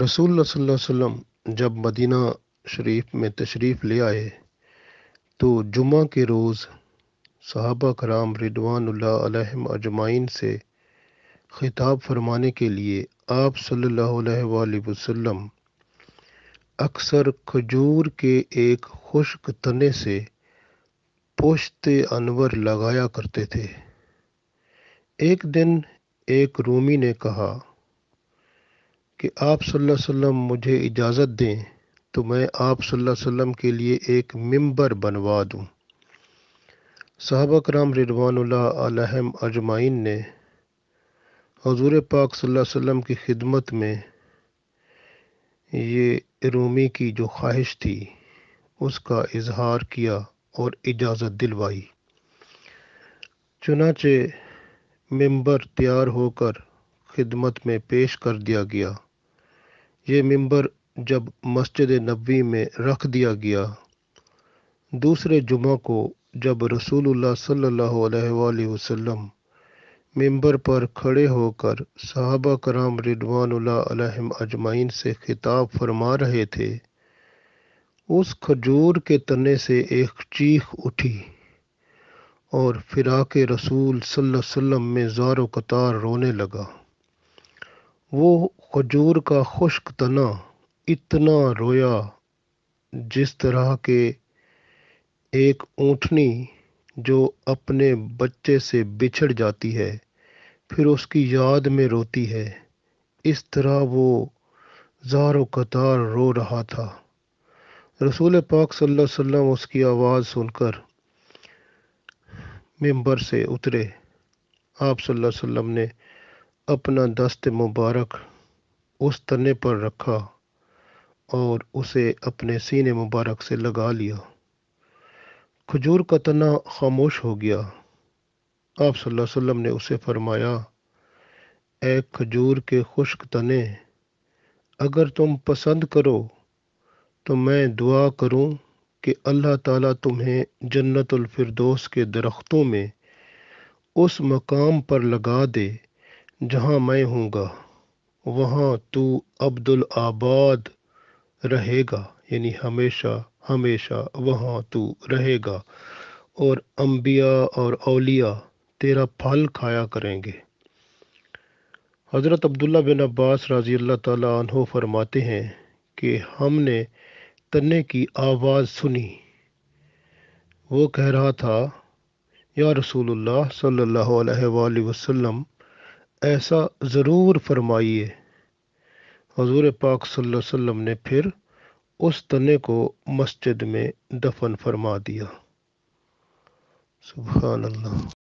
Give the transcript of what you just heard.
रसूल वसम जब मदीना शरीफ में तशरीफ़ ले आए तो जुम्मा के रोज़ सहाबा कराम रिदवान अजमाइन से ख़िताब फरमाने के लिए आप सल्ला वसम अक्सर खजूर के एक खुश्क तने से पोशते अनवर लगाया करते थे एक दिन एक रूमी ने कहा कि आप वसल्लम मुझे इजाज़त दें तो मैं आप वसल्लम के लिए एक मंबर बनवा दूँ साहबा कराम रिडवानम अजमाइन ने हजूर पाक वसल्लम की खिदमत में ये रूमी की जो ख्वाहिश थी उसका इजहार किया और इजाज़त दिलवाई चुनाचे मेंबर तैयार होकर खिदमत में पेश कर दिया गया ये मंबर जब मस्जिद नबी में रख दिया गया दूसरे जुमा को जब रसूलुल्लाह सल्लल्लाहु अलैहि वसल्लम मंबर पर खड़े होकर सहाबा कराम रिडवान अजमाइन से खिताब फरमा रहे थे उस खजूर के तने से एक चीख उठी और फिराके रसूल सल्लल्लाहु अलैहि वसल्लम में जारो कतार रोने लगा वो खजूर का खुश्क तना इतना रोया जिस तरह के एक ऊँटनी जो अपने बच्चे से बिछड़ जाती है फिर उसकी याद में रोती है इस तरह वो जारो कतार रो रहा था रसूल पाक सल्लल्लाहु अलैहि वसल्लम उसकी आवाज़ सुनकर मेंबर से उतरे आप सल्लल्लाहु अलैहि वसल्लम ने अपना दस्त मुबारक उस तने पर रखा और उसे अपने सीने मुबारक से लगा लिया खजूर का तना खामोश हो गया आप सल्लल्लाहु अलैहि वसल्लम ने उसे फरमाया ऐ खजूर के खुश्क तने अगर तुम पसंद करो तो मैं दुआ करूं कि अल्लाह ताला तुम्हें जन्नतुल फिरदौस के दरख्तों में उस मकाम पर लगा दे जहां मैं हूँगा वहाँ तू अब्दुल आबाद रहेगा यानी हमेशा हमेशा वहाँ तू रहेगा और अम्बिया और अलिया तेरा फल खाया करेंगे हज़रत अब्दुल्ला बिन अब्बास रजी अल्लाह तहो फरमाते हैं कि हमने तन्ने की आवाज़ सुनी वो कह रहा था या रसूल सल्ला अलैहि ऐसा ज़रूर फरमाइए हजूर पाक वसल्लम ने फिर उस तने को मस्जिद में दफन फरमा दिया सुबह अल्लाह